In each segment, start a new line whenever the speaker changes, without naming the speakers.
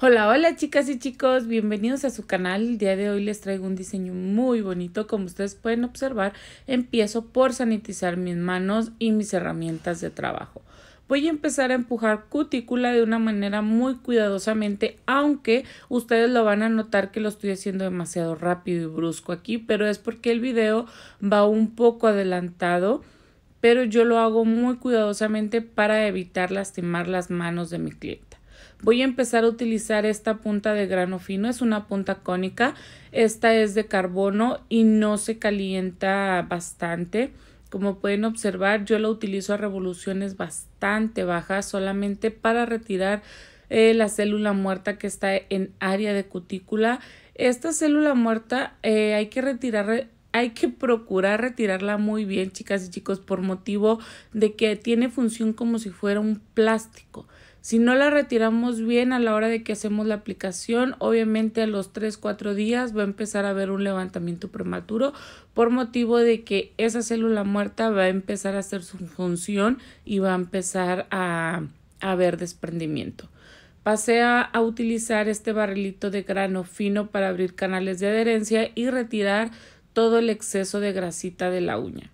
Hola, hola chicas y chicos, bienvenidos a su canal. El día de hoy les traigo un diseño muy bonito. Como ustedes pueden observar, empiezo por sanitizar mis manos y mis herramientas de trabajo voy a empezar a empujar cutícula de una manera muy cuidadosamente, aunque ustedes lo van a notar que lo estoy haciendo demasiado rápido y brusco aquí, pero es porque el video va un poco adelantado pero yo lo hago muy cuidadosamente para evitar lastimar las manos de mi clienta. Voy a empezar a utilizar esta punta de grano fino, es una punta cónica, esta es de carbono y no se calienta bastante como pueden observar, yo lo utilizo a revoluciones bastante bajas solamente para retirar eh, la célula muerta que está en área de cutícula. Esta célula muerta eh, hay que retirar hay que procurar retirarla muy bien, chicas y chicos, por motivo de que tiene función como si fuera un plástico. Si no la retiramos bien a la hora de que hacemos la aplicación, obviamente a los 3-4 días va a empezar a haber un levantamiento prematuro por motivo de que esa célula muerta va a empezar a hacer su función y va a empezar a, a haber desprendimiento. Pasé a utilizar este barrilito de grano fino para abrir canales de adherencia y retirar todo el exceso de grasita de la uña.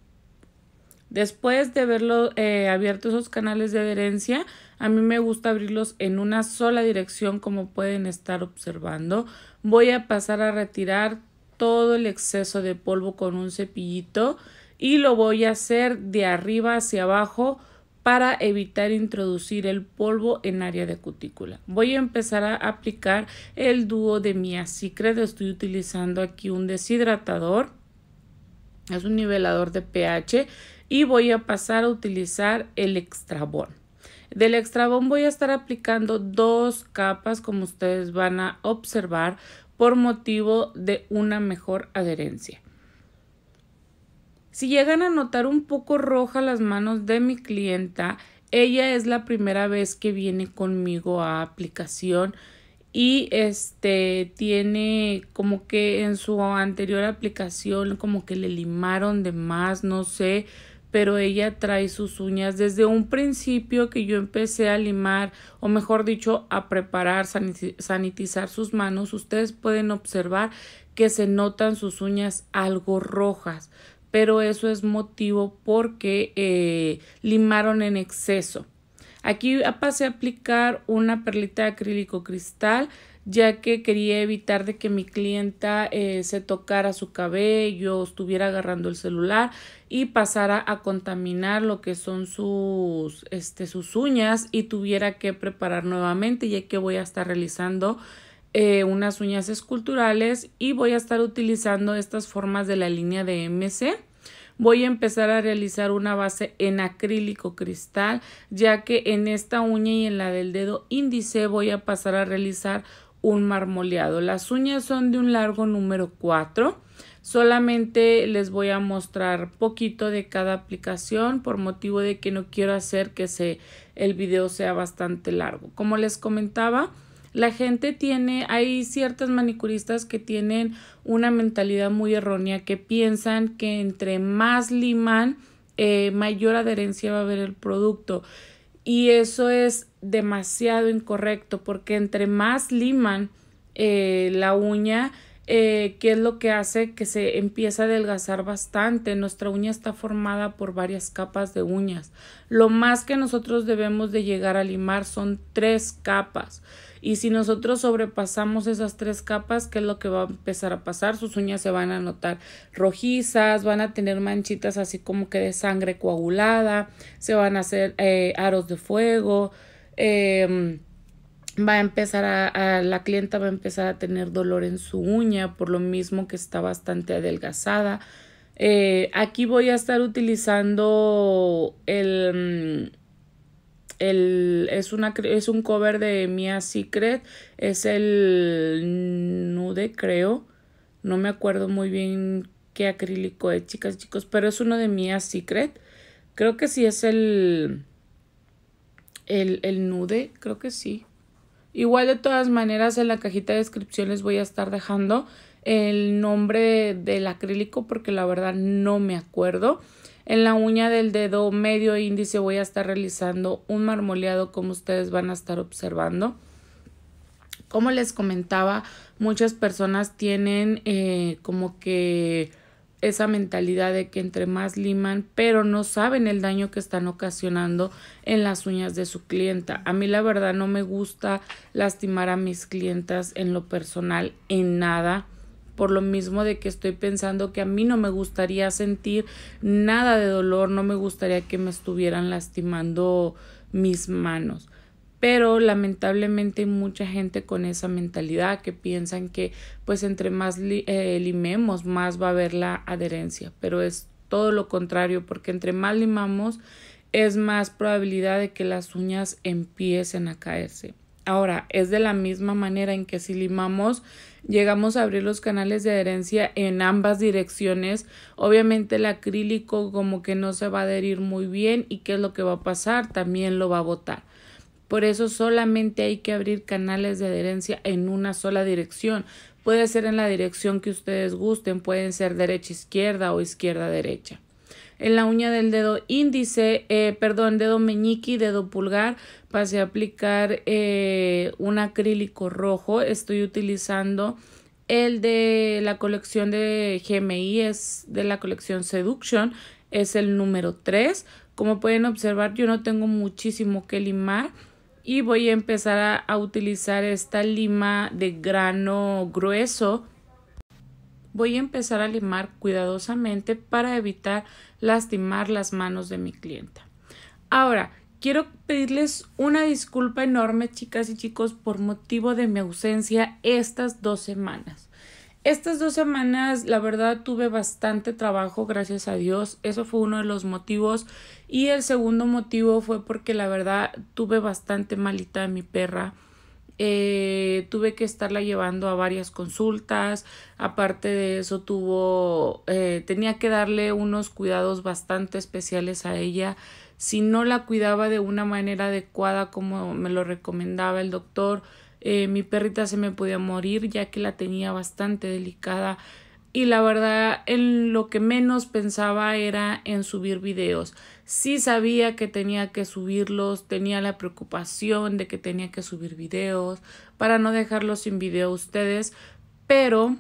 Después de haber eh, abierto esos canales de adherencia, a mí me gusta abrirlos en una sola dirección como pueden estar observando. Voy a pasar a retirar todo el exceso de polvo con un cepillito y lo voy a hacer de arriba hacia abajo para evitar introducir el polvo en área de cutícula. Voy a empezar a aplicar el dúo de mi Secret. Estoy utilizando aquí un deshidratador. Es un nivelador de pH y voy a pasar a utilizar el extrabón. Del extrabón voy a estar aplicando dos capas como ustedes van a observar por motivo de una mejor adherencia. Si llegan a notar un poco roja las manos de mi clienta, ella es la primera vez que viene conmigo a aplicación y este tiene como que en su anterior aplicación como que le limaron de más, no sé, pero ella trae sus uñas. Desde un principio que yo empecé a limar, o mejor dicho, a preparar, sanitizar sus manos, ustedes pueden observar que se notan sus uñas algo rojas, pero eso es motivo porque eh, limaron en exceso. Aquí pasé a aplicar una perlita de acrílico cristal ya que quería evitar de que mi clienta eh, se tocara su cabello, estuviera agarrando el celular y pasara a contaminar lo que son sus, este, sus uñas y tuviera que preparar nuevamente, ya que voy a estar realizando eh, unas uñas esculturales y voy a estar utilizando estas formas de la línea de MC. Voy a empezar a realizar una base en acrílico cristal, ya que en esta uña y en la del dedo índice voy a pasar a realizar un marmoleado. Las uñas son de un largo número 4. Solamente les voy a mostrar poquito de cada aplicación por motivo de que no quiero hacer que se, el video sea bastante largo. Como les comentaba, la gente tiene, hay ciertas manicuristas que tienen una mentalidad muy errónea que piensan que entre más limán, eh, mayor adherencia va a haber el producto. Y eso es demasiado incorrecto porque entre más liman eh, la uña, eh, que es lo que hace que se empieza a adelgazar bastante. Nuestra uña está formada por varias capas de uñas. Lo más que nosotros debemos de llegar a limar son tres capas. Y si nosotros sobrepasamos esas tres capas, ¿qué es lo que va a empezar a pasar? Sus uñas se van a notar rojizas, van a tener manchitas así como que de sangre coagulada, se van a hacer eh, aros de fuego, Em, va a empezar a, la clienta va a empezar a tener dolor en su uña por lo mismo que está bastante adelgazada eh, aquí voy a estar utilizando el, mm, el es, una, es un cover de Mia Secret es el nude creo no me acuerdo muy bien qué acrílico es chicas chicos pero es uno de Mia Secret creo que sí es el el, nude, creo que sí. Igual de todas maneras en la cajita de descripción les voy a estar dejando el nombre del acrílico porque la verdad no me acuerdo. En la uña del dedo medio índice voy a estar realizando un marmoleado como ustedes van a estar observando. Como les comentaba, muchas personas tienen eh, como que esa mentalidad de que entre más liman, pero no saben el daño que están ocasionando en las uñas de su clienta. A mí la verdad no me gusta lastimar a mis clientas en lo personal, en nada por lo mismo de que estoy pensando que a mí no me gustaría sentir nada de dolor, no me gustaría que me estuvieran lastimando mis manos pero lamentablemente hay mucha gente con esa mentalidad que piensan que pues entre más eh, limemos más va a haber la adherencia, pero es todo lo contrario porque entre más limamos es más probabilidad de que las uñas empiecen a caerse. Ahora, es de la misma manera en que si limamos, llegamos a abrir los canales de adherencia en ambas direcciones. Obviamente el acrílico como que no se va a adherir muy bien y qué es lo que va a pasar, también lo va a botar. Por eso solamente hay que abrir canales de adherencia en una sola dirección. Puede ser en la dirección que ustedes gusten, pueden ser derecha-izquierda o izquierda-derecha. En la uña del dedo índice, eh, perdón, dedo meñique y dedo pulgar, pasé a aplicar eh, un acrílico rojo. Estoy utilizando el de la colección de GMI, es de la colección Seduction, es el número 3. Como pueden observar, yo no tengo muchísimo que limar y voy a empezar a, utilizar esta lima de grano grueso voy a empezar a limar cuidadosamente para evitar lastimar las manos de mi clienta. Ahora, quiero pedirles una disculpa enorme, chicas y chicos, por motivo de mi ausencia estas dos semanas. Estas dos semanas, la verdad, tuve bastante trabajo, gracias a Dios. Eso fue uno de los motivos. Y el segundo motivo fue porque, la verdad, tuve bastante malita a mi perra. Eh, tuve que estarla llevando a varias consultas. Aparte de eso, tuvo. Eh, tenía que darle unos cuidados bastante especiales a ella. Si no la cuidaba de una manera adecuada, como me lo recomendaba el doctor, eh, mi perrita se me podía morir ya que la tenía bastante delicada y la verdad en lo que menos pensaba era en subir videos. Sí sabía que tenía que subirlos, tenía la preocupación de que tenía que subir videos para no dejarlos sin video a ustedes, pero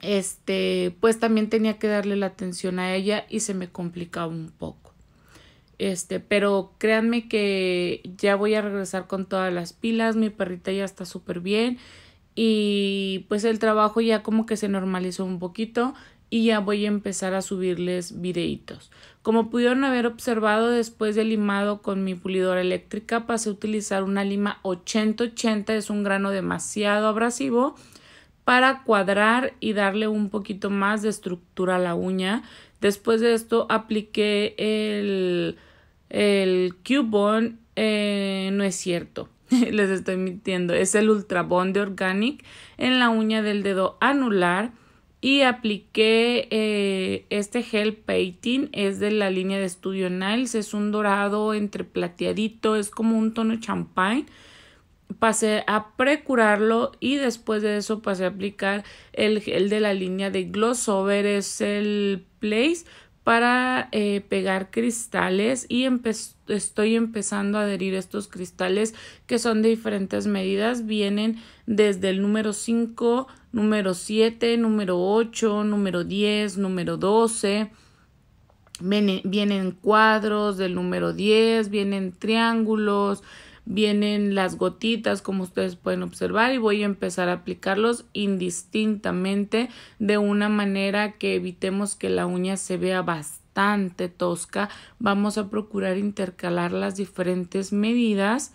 este pues también tenía que darle la atención a ella y se me complicaba un poco. Este, pero créanme que ya voy a regresar con todas las pilas, mi perrita ya está súper bien y pues el trabajo ya como que se normalizó un poquito y ya voy a empezar a subirles videitos. Como pudieron haber observado después de limado con mi pulidora eléctrica pasé a utilizar una lima 80 80 es un grano demasiado abrasivo para cuadrar y darle un poquito más de estructura a la uña. Después de esto apliqué el, el Cubone, eh, no es cierto, les estoy mintiendo, es el Ultra Bond de Organic en la uña del dedo anular y apliqué eh, este gel painting es de la línea de Studio Niles es un dorado entre plateadito es como un tono champagne pasé a precurarlo y después de eso pasé a aplicar el gel de la línea de Glossover, es el Place, para eh, pegar cristales y estoy empezando a adherir estos cristales que son de diferentes medidas, vienen desde el número 5, número 7, número 8, número 10, número 12. vienen cuadros del número 10, vienen triángulos, vienen las gotitas como ustedes pueden observar y voy a empezar a aplicarlos indistintamente de una manera que evitemos que la uña se vea bastante tosca. Vamos a procurar intercalar las diferentes medidas.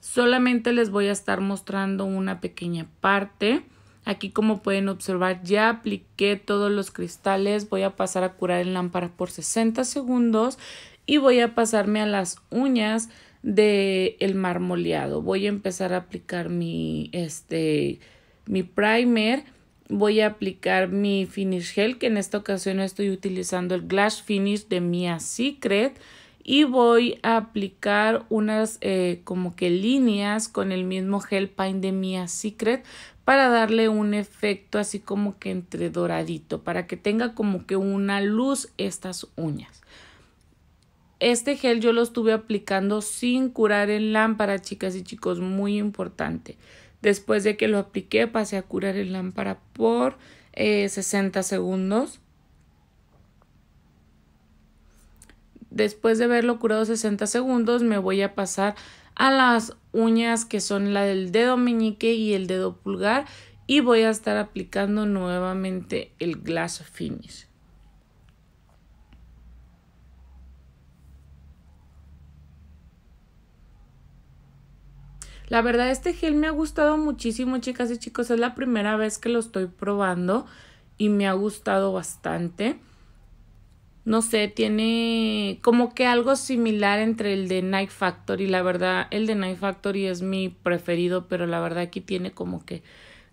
Solamente les voy a estar mostrando una pequeña parte. Aquí como pueden observar ya apliqué todos los cristales, voy a pasar a curar en lámpara por 60 segundos y voy a pasarme a las uñas de el marmoleado. Voy a empezar a aplicar mi este mi primer, voy a aplicar mi finish gel que en esta ocasión estoy utilizando el Glass Finish de Mia Secret y voy a aplicar unas eh, como que líneas con el mismo gel paint de Mia Secret para darle un efecto así como que entre doradito para que tenga como que una luz estas uñas. Este gel yo lo estuve aplicando sin curar en lámpara, chicas y chicos, muy importante. Después de que lo apliqué, pasé a curar en lámpara por 60 eh, segundos. Después de haberlo curado 60 segundos, me voy a pasar a las uñas que son la del dedo meñique y el dedo pulgar y voy a estar aplicando nuevamente el glass finish. La verdad, este gel me ha gustado muchísimo, chicas y chicos. Es la primera vez que lo estoy probando y me ha gustado bastante. No sé, tiene como que algo similar entre el de Night Factory. La verdad, el de Night Factory es mi preferido, pero la verdad aquí tiene como que,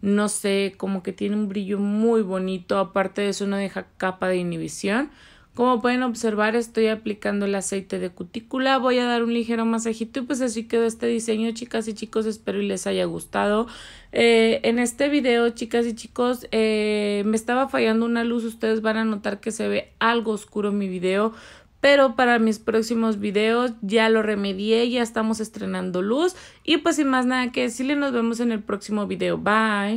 no sé, como que tiene un brillo muy bonito. Aparte de eso, no deja capa de inhibición. Como pueden observar estoy aplicando el aceite de cutícula, voy a dar un ligero masajito y pues así quedó este diseño chicas y chicos, espero y les haya gustado. Eh, en este video chicas y chicos eh, me estaba fallando una luz, ustedes van a notar que se ve algo oscuro mi video pero para mis próximos videos ya lo remedié, ya estamos estrenando luz y pues sin más nada que decirle nos vemos en el próximo video, bye.